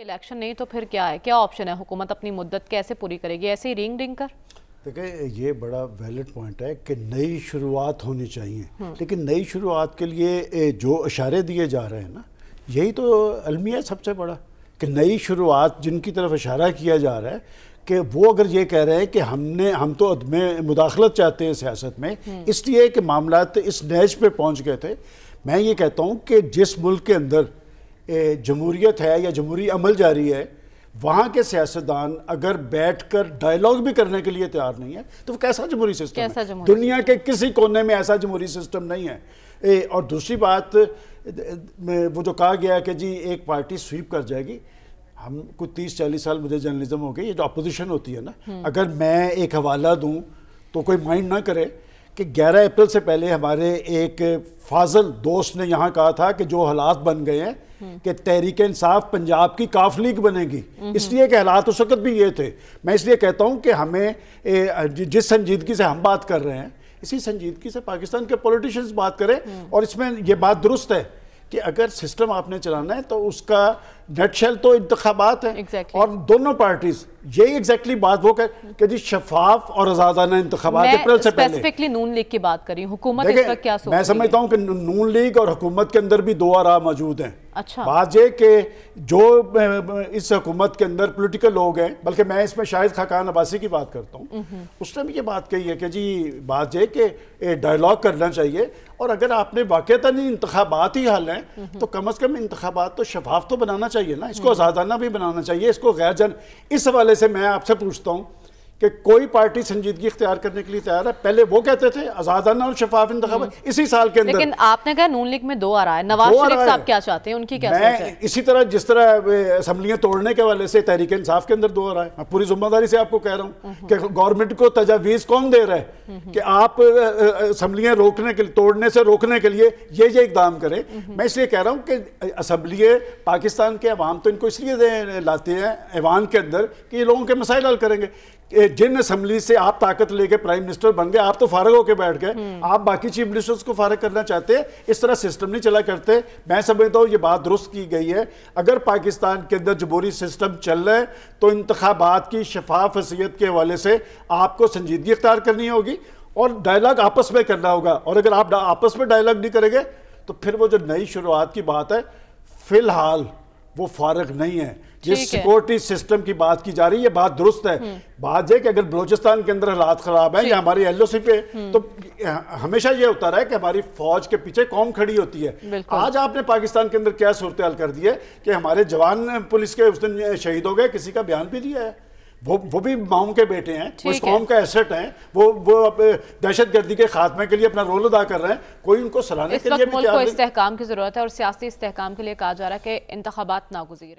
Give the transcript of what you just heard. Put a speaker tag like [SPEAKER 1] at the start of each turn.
[SPEAKER 1] Election नहीं तो फिर क्या है क्या ऑप्शन है हुकूमत अपनी मुद्दत कैसे पूरी करेगी ऐसे ही रिंग रिंग कर
[SPEAKER 2] देखिए ये बड़ा वैलिड पॉइंट है कि नई शुरुआत होनी चाहिए हम्म। लेकिन नई शुरुआत के लिए जो इशारे दिए जा रहे हैं ना यही तो अलमिया सबसे बड़ा कि नई शुरुआत जिनकी तरफ इशारा किया जा रहा है कि वो अगर ये कह रहे हैं कि हमने हम तो अदम मुदाखलत चाहते हैं सियासत में हम्म। इसलिए कि मामला इस नैज पर पहुंच गए थे मैं ये कहता हूँ कि जिस मुल्क के अंदर जमहूरीत है या जमहूरी अमल जारी है वहाँ के सियासतदान अगर बैठ कर डायलॉग भी करने के लिए तैयार नहीं है तो वो कैसा जमहूरी सिस्टम कैसा है दुनिया के किसी कोने में ऐसा जमहूरी सिस्टम नहीं है ए, और दूसरी बात वो जो कहा गया कि जी एक पार्टी स्वीप कर जाएगी हम कुछ तीस चालीस साल मुझे जर्नलिज्म हो गई ये जो अपोजिशन होती है ना हम्म। अगर मैं एक हवाला दूँ तो कोई माइंड ना करे कि 11 अप्रैल से पहले हमारे एक फाजल दोस्त ने यहाँ कहा था कि जो हालात बन गए हैं कि तहरीक इंसाफ पंजाब की काफ लीग बनेगी इसलिए कि हालात उस वक्त भी ये थे मैं इसलिए कहता हूँ कि हमें जिस संजीदगी से हम बात कर रहे हैं इसी संजीदगी से पाकिस्तान के पॉलिटिशियंस बात करें और इसमें यह बात दुरुस्त है कि अगर सिस्टम आपने चलाना है तो उसका नटशेल तो इंतबात है exactly. और दोनों पार्टीज यही एग्जैक्टली बात वो कह कि जी शफाफ और आजादाना इंतबात अप्रैल से पहले
[SPEAKER 1] नून लीग की बात करी हुकूमत इस वक्त क्या सोच मैं समझता
[SPEAKER 2] हूँ कि नून लीग और हुकूमत के अंदर भी दो आरा मौजूद हैं अच्छा बात ये कि जो इस हुकूमत के अंदर पोलिटिकल लोग हैं बल्कि मैं इसमें शाहिद खाकान अब्बासी की बात करता हूँ उसने भी ये बात कही है कि जी बात ये कि डायलॉग करना चाहिए और अगर आपने वाक़ता नहीं इंतबात ही हल हैं तो कम अज़ कम इंतबात तो शफाफ तो बनाना चाहिए ना इसको हम्म। आज़ादाना भी बनाना चाहिए इसको गैर जन इस हवाले हवाले से मैं आपसे पूछता हूँ कि कोई पार्टी संजीदगी इख्तियार करने के लिए तैयार है पहले वो कहते थे आजादाना और शफाफ इंत हम्म। इसी साल के अंदर लेकिन
[SPEAKER 1] आपने कहा नून लीग में दो आ रहा है नवाज शरीफ साहब क्या चाहते हैं उनकी क्या मैं है?
[SPEAKER 2] इसी तरह जिस तरह असम्बलियां तोड़ने के वाले से तहरीक इंसाफ के अंदर दो आ रहा है मैं पूरी जिम्मेदारी से आपको कह रहा हूँ हम्म। कि गवर्नमेंट को तजावीज़ कौन दे रहा है हम्म, कि आप असम्बलियां रोकने के तोड़ने से रोकने के लिए ये ये इकदाम करें मैं इसलिए कह रहा हूँ कि असम्बलिये पाकिस्तान के अवाम तो इनको इसलिए लाते हैं ऐवान के अंदर कि ये लोगों के मसाइल हल करेंगे जिन असम्बली से आप ताकत लेके प्राइम मिनिस्टर बन गए आप तो फारग होके बैठ गए हम्म। आप बाकी चीफ मिनिस्टर्स को फारग करना चाहते हैं इस तरह सिस्टम नहीं चला करते मैं समझता हूँ ये बात दुरुस्त की गई है अगर पाकिस्तान के अंदर जमहूरी सिस्टम चल रहा है तो इंतबात की शफाफ हसीियत के हवाले से आपको संजीदगी अख्तियार करनी होगी और डायलॉग आपस में करना होगा और अगर आप आपस में डायलॉग नहीं करेंगे तो फिर वो जो नई शुरुआत की बात है फिलहाल वो फारग नहीं है जिस सिक्योरिटी सिस्टम की बात की जा रही है ये बात दुरुस्त है हम्म। बात यह कि अगर बलोचिस्तान के अंदर हालात खराब है या हमारी एल पे हम्म। तो हमेशा ये होता रहा है कि हमारी फौज के पीछे कौम खड़ी होती है आज आपने पाकिस्तान के अंदर क्या सूरत कर दी है कि हमारे जवान पुलिस के उस दिन शहीद हो गए किसी का बयान भी दिया है वो वो भी माओ के बेटे हैं वो इस कौम का एसेट हैं वो वो दहशत गर्दी के खात्मे के लिए अपना रोल अदा कर रहे हैं कोई उनको सराहने के लिए को
[SPEAKER 1] इस्तेकाम की जरूरत है और सियासी इस्तेकाम के लिए कहा जा रहा है कि इंतबात नागुजीर है